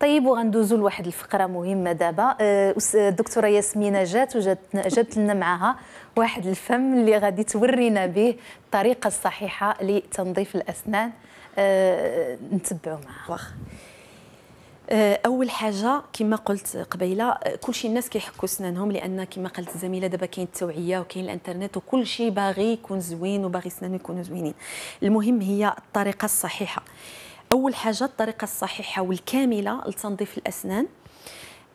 طيب وغندوزو لواحد الفقره مهمه دابا أه، الدكتوره ياسمينه جات وجابت لنا معها واحد الفم اللي غادي تورينا به الطريقه الصحيحه لتنظيف الاسنان أه نتبعوا معها واخ أه، اول حاجه كما قلت قبيله أه، كلشي الناس كيحكوا سنانهم لان كما قالت الزميله دابا كاين التوعيه وكاين الانترنت وكلشي باغي يكون زوين وباغي سنانو يكونوا زوينين المهم هي الطريقه الصحيحه اول حاجه الطريقه الصحيحه والكامله لتنظيف الاسنان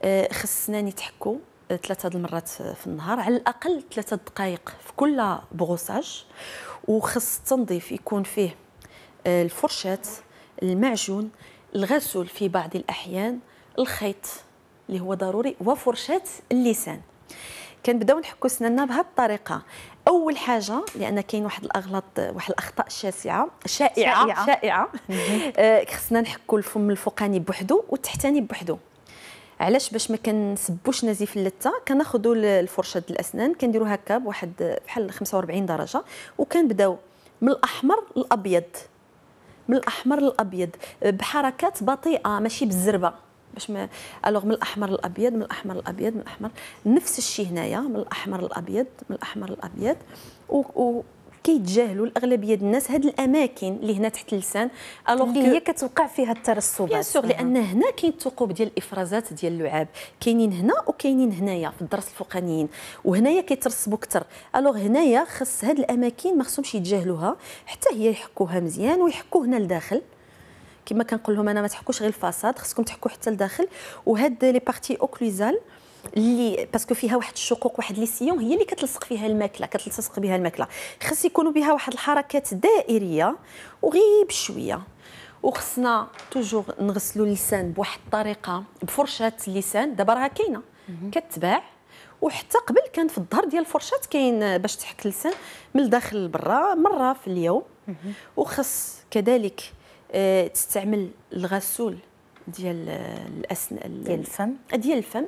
آه، خص السنان يتحكوا آه، ثلاثة المرات في النهار على الأقل ثلاثة دقائق في كل بغوساج وخص التنظيف يكون فيه آه، الفرشاة المعجون الغسول في بعض الأحيان الخيط اللي هو ضروري وفرشاة اللسان كنبداو نحكوا سنانا الطريقه اول حاجه لان كاين واحد الاغلاط واحد الاخطاء شاسعه شائعه شائعه, شائعة. آه، خصنا نحكوا الفم الفوقاني بوحدو والتحتاني بوحدو علاش باش ما كنسبوش نزيف اللثه كناخذوا الفرشه ديال الاسنان كنديروا هكا بواحد بحال 45 درجه وكنبداو من الاحمر للابيض من الاحمر للابيض آه، بحركات بطيئه ماشي بالزربه باش ما الوغ من الاحمر للابيض من الاحمر للابيض من الاحمر نفس الشيء هنايا من الاحمر للابيض من الاحمر للابيض و, و كيتجاهلوا الاغلبيه ديال الناس هاد الاماكن اللي هنا تحت اللسان الوغ اللي هي كتوقع فيها الترسبات بيان سور لان هنا كاين الثقوب ديال الافرازات ديال اللعاب كاينين هنا وكاينين هنايا في الدرس الفوقانيين وهنايا كيترسبوا كثر الوغ هنايا خص هاد الاماكن ما خصهمش يتجاهلوها حتى هي يحكوها مزيان ويحكوا هنا لداخل كما كنقول لهم انا ما تحكوش غير الفاساد خصكم تحكوا حتى لداخل وهاد لي بارتي اوكليزال اللي باسكو فيها واحد الشقوق واحد لي سيون هي اللي كتلصق فيها الماكله كتلصق بها الماكله خص يكونوا بها واحد الحركات دائريه وغير بشويه وخصنا توجور نغسلوا اللسان بواحد الطريقه بفرشاه اللسان دابا راها كاينه كتباع وحتى قبل كان في الظهر ديال الفرشات كاين باش تحك اللسان من الداخل لبرا مره في اليوم وخص كذلك آه، تستعمل الغسول ديال الاسن ديال الفم آه، ديال الفم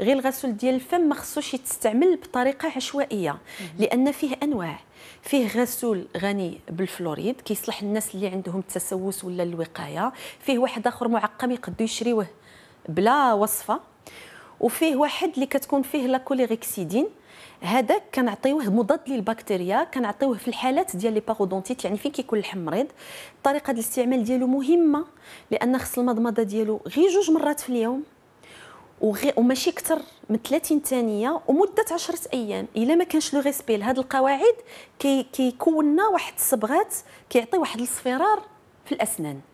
غير الغسول ديال الفم ما خصوش يتستعمل بطريقه عشوائيه لان فيه انواع فيه غسول غني بالفلوريد كيصلح الناس اللي عندهم التسوس ولا الوقايه فيه واحد اخر معقم يقدو يشريوه بلا وصفه وفيه واحد اللي كتكون فيه لاكوليريكسيدين هذاك كنعطيوه مضاد للبكتيريا كنعطيوه في الحالات ديال لي باغودونتيت يعني فين كيكون الحم مريض الطريقه ديال الاستعمال ديالو مهمه لان خص المضمضه ديالو غير جوج مرات في اليوم وغي وماشي اكثر من 30 ثانيه ومده 10 ايام الا ما كانش لو ريسبي لهاد القواعد كيكون كي لنا واحد الصبغات كيعطي واحد الاصفرار في الاسنان